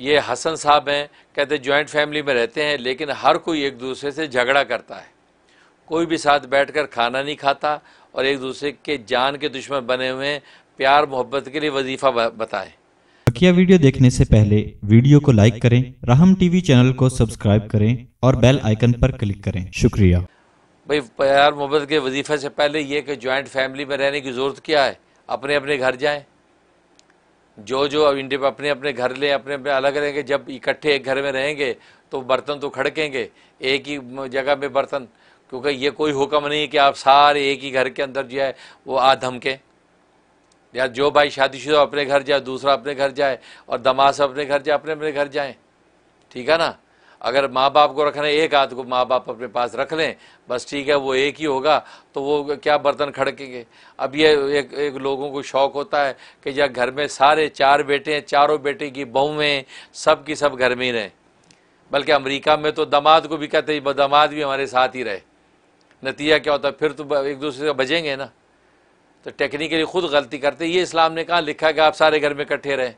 ये हसन साहब हैं कहते जॉइंट फैमिली में रहते हैं लेकिन हर कोई एक दूसरे से झगड़ा करता है कोई भी साथ बैठकर खाना नहीं खाता और एक दूसरे के जान के दुश्मन बने हुए हैं प्यार मोहब्बत के लिए वजीफा बताएं बकिया वीडियो देखने से पहले वीडियो को लाइक करें रहम टीवी चैनल को सब्सक्राइब करें और बेल आइकन पर क्लिक करें शुक्रिया भाई प्यार मोहब्बत के वजीफे से पहले ये कि ज्वाइंट फैमिली में रहने की ज़रूरत क्या है अपने अपने घर जाएं जो जो अब अपने अपने घर लें अपने अपने अलग रहेंगे जब इकट्ठे एक घर में रहेंगे तो बर्तन तो खड़केंगे एक ही जगह में बर्तन क्योंकि ये कोई हुक्म नहीं है कि आप सारे एक ही घर के अंदर जो है वो आ धमकें या जो भाई शादीशुदा अपने घर जाए दूसरा अपने घर जाए और दमाश अपने घर जाए अपने अपने घर जाएँ ठीक है ना अगर माँ बाप को रखना है एक हाथ को माँ बाप अपने पास रख लें बस ठीक है वो एक ही होगा तो वो क्या बर्तन खड़केंगे अब ये एक एक लोगों को शौक होता है कि जब घर में सारे चार बेटे हैं चारों बेटे की बहुएँ सब की सब घर में ही रहें बल्कि अमेरिका में तो दामाद को भी कहते हैं दामाद भी हमारे साथ ही रहे नतीजा क्या होता है फिर तो एक दूसरे से बजेंगे ना तो टेक्निकली खुद गलती करते ये इस्लाम ने कहा लिखा कि आप सारे घर में इकट्ठे रहें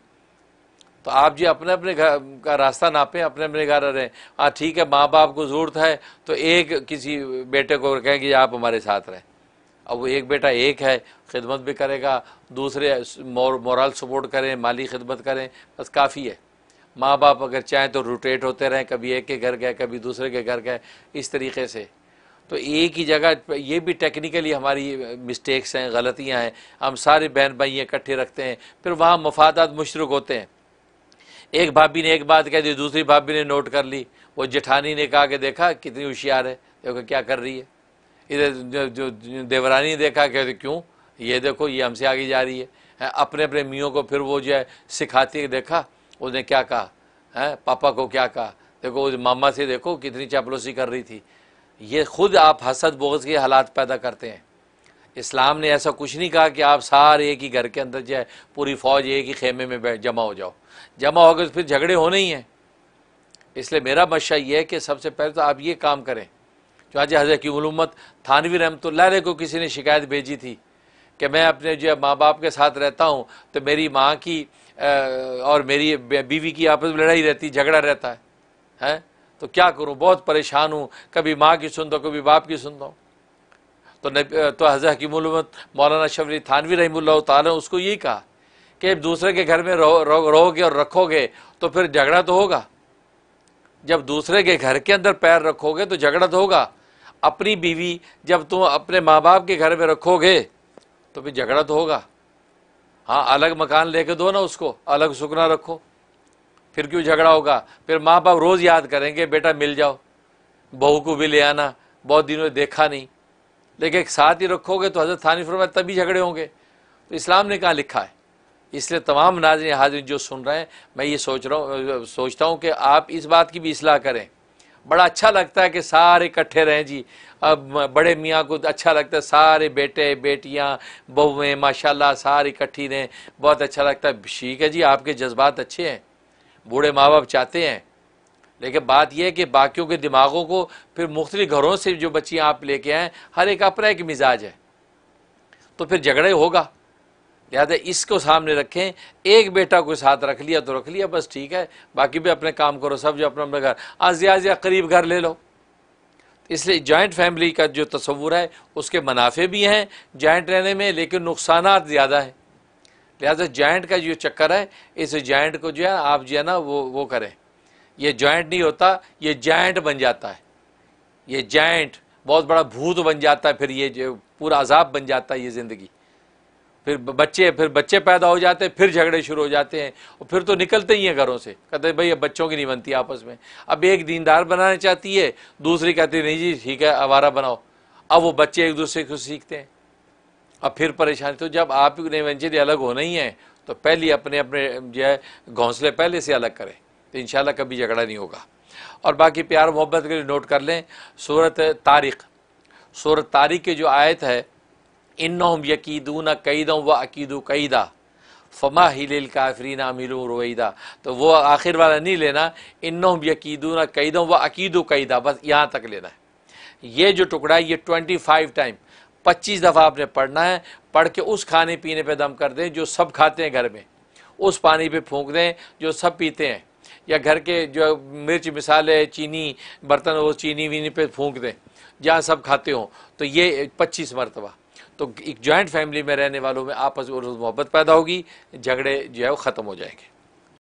तो आप जी अपने अपने घर का रास्ता नापें अपने अपने घर रहें हाँ ठीक है माँ बाप को ज़रूरत है तो एक किसी बेटे को कहें कि आप हमारे साथ रहें अब वो एक बेटा एक है खिदमत भी करेगा दूसरे मॉरल सपोर्ट करें माली खिदमत करें बस काफ़ी है माँ बाप अगर चाहें तो रोटेट होते रहें कभी एक के घर गए कभी दूसरे के घर गए इस तरीके से तो एक ही जगह ये भी टेक्निकली हमारी मिस्टेक्स हैं गलतियां हैं हम सारे बहन भाई इकट्ठे रखते हैं फिर वहाँ मफादात मुशरक होते हैं एक भाभी ने एक बात कह दी दूसरी भाभी ने नोट कर ली वो जेठानी ने कहा कि देखा कितनी होशियार है देखो क्या कर रही है इधर जो देवरानी ने देखा कि क्यों ये देखो ये हमसे आगे जा रही है अपने अपने मियों को फिर वो जो है सिखाती है देखा उसने क्या कहा है पापा को क्या कहा देखो उस मामा से देखो कितनी चापलोसी कर रही थी ये खुद आप हसद बोझ के हालात पैदा करते हैं इस्लाम ने ऐसा कुछ नहीं कहा कि आप सारे एक ही घर के अंदर जो है पूरी फौज एक ही खेमे में बैठ जमा हो जाओ जमा होकर फिर झगड़े होने ही हैं इसलिए मेरा मशा यह है कि सबसे पहले तो आप ये काम करें जो आज हजरत की मलूमत थानवी रहमत को किसी ने शिकायत भेजी थी कि मैं अपने जो है माँ बाप के साथ रहता हूँ तो मेरी माँ की और मेरी बीवी की आपस में लड़ाई रहती झगड़ा रहता है हैं तो क्या करूँ बहुत परेशान हूँ कभी माँ की सुन दो कभी बाप की सुन दो तो तो हज़र हकीमत मौलाना शबरी थानवी रही ताल उसको यही कहा कि जब दूसरे के घर में रहो रहोगे रो, और रखोगे तो फिर झगड़ा तो होगा जब दूसरे के घर के अंदर पैर रखोगे तो झगड़ा तो होगा अपनी बीवी जब तुम अपने माँ बाप के घर में रखोगे तो फिर झगड़ा तो होगा हाँ अलग मकान लेके दो ना उसको अलग सुकना रखो फिर क्यों झगड़ा होगा फिर माँ बाप रोज़ याद करेंगे बेटा मिल जाओ बहू को भी ले आना बहुत दिनों देखा नहीं लेकिन साथ ही रखोगे तो हज़रत थानी फरमाए तभी झगड़े होंगे तो इस्लाम ने कहा लिखा है इसलिए तमाम नाजरन हाजिर जो सुन रहे हैं मैं ये सोच रहा हूँ सोचता हूँ कि आप इस बात की भी इसलाह करें बड़ा अच्छा लगता है कि सारे इकट्ठे रहें जी अब बड़े मियाँ को अच्छा लगता है सारे बेटे बेटियाँ बहुएँ माशाल्लाह सारे इकट्ठी रहें बहुत अच्छा लगता है ठीक है जी आपके जज्बात अच्छे हैं बूढ़े माँ बाप चाहते हैं लेकिन बात यह है कि बाकियों के दिमागों को फिर मुख्तलि घरों से जो बच्चियाँ आप लेके आएँ हर एक अपना एक मिजाज है तो फिर झगड़े होगा लिहाजा इसको सामने रखें एक बेटा को साथ रख लिया तो रख लिया बस ठीक है बाकी भी अपने काम करो सब जो अपना अपना घर आज या करीब घर ले लो इसलिए जॉइंट फैमिली का जो तस्वूर है उसके मुनाफे भी हैं जॉइंट रहने में लेकिन नुकसान ज़्यादा हैं लिहाजा जॉइंट का जो चक्कर है इस जॉइंट को जो है आप जो है ना वो वो करें ये जॉइंट नहीं होता ये जॉइंट बन जाता है ये जॉइंट बहुत बड़ा भूत बन जाता है फिर ये जो पूरा अजाब बन जाता है ये ज़िंदगी फिर बच्चे फिर बच्चे पैदा हो जाते हैं फिर झगड़े शुरू हो जाते हैं और फिर तो निकलते ही हैं घरों से कहते हैं भाई अब बच्चों की नहीं बनती आपस में अब एक दीनदार बनाना चाहती है दूसरी कहती है नहीं जी ठीक है आवारा बनाओ अब वो बच्चे एक दूसरे को सीखते हैं अब फिर परेशानी तो जब आप इवेंचुअली अलग होना ही है तो पहले अपने अपने जो है घोंसले पहले से अलग करें तो इन कभी झगड़ा नहीं होगा और बाकी प्यार मोहब्बत के लिए नोट कर लें सूरत तारीख़ सूरत तारीख़ की जो आयत है इन नम यकीदून कईदम व अकीदु कईदा फमा काफरी ना अमीलू रोईदा तो वो आखिर वाला नहीं लेना इन यकीदून कईदम व अकीदु कईदा बस यहाँ तक लेना है ये जो टुकड़ा है ये ट्वेंटी फाइव टाइम पच्चीस दफ़ा आपने पढ़ना है पढ़ के उस खाने पीने पर दम कर दें जो सब खाते हैं घर में उस पानी पर फूँक दें जो सब पीते हैं या घर के जो मिर्च मिसाले चीनी बर्तन वो चीनी वीनी पे फूंक दें जहाँ सब खाते हों तो ये पच्चीस मरतबा तो एक जॉइंट फैमिली में रहने वालों में आपस में मोहब्बत पैदा होगी झगड़े जो है वो ख़त्म हो जाएंगे